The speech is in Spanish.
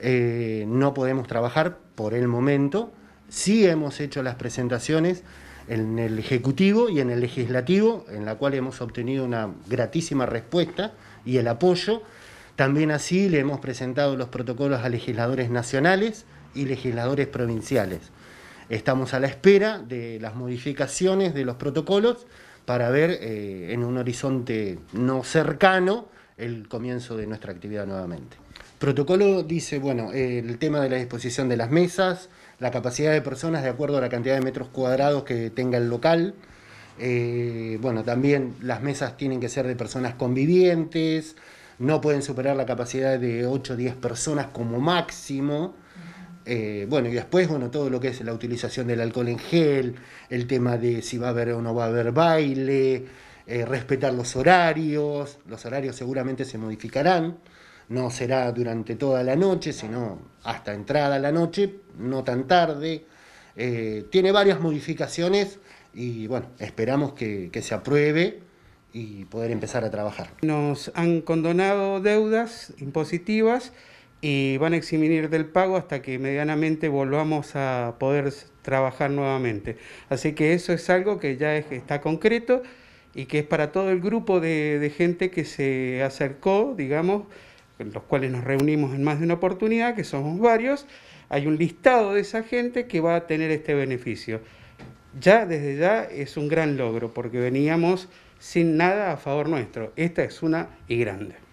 Eh, no podemos trabajar por el momento. Sí hemos hecho las presentaciones en el Ejecutivo y en el Legislativo, en la cual hemos obtenido una gratísima respuesta y el apoyo. También así le hemos presentado los protocolos a legisladores nacionales y legisladores provinciales. Estamos a la espera de las modificaciones de los protocolos para ver eh, en un horizonte no cercano el comienzo de nuestra actividad nuevamente. Protocolo dice, bueno, el tema de la disposición de las mesas, la capacidad de personas de acuerdo a la cantidad de metros cuadrados que tenga el local. Eh, bueno, también las mesas tienen que ser de personas convivientes, no pueden superar la capacidad de 8 o 10 personas como máximo. Eh, bueno, y después, bueno, todo lo que es la utilización del alcohol en gel, el tema de si va a haber o no va a haber baile, eh, respetar los horarios, los horarios seguramente se modificarán. No será durante toda la noche, sino hasta entrada la noche, no tan tarde. Eh, tiene varias modificaciones y bueno, esperamos que, se apruebe y poder empezar a trabajar. Nos han condonado deudas impositivas y van a eximir del pago hasta que medianamente volvamos a poder trabajar nuevamente. Así que eso es algo que ya está concreto y que es para todo el grupo de, de gente que se acercó, digamos, los cuales nos reunimos en más de una oportunidad, que somos varios, hay un listado de esa gente que va a tener este beneficio. Ya desde ya es un gran logro porque veníamos sin nada a favor nuestro. Esta es una y grande.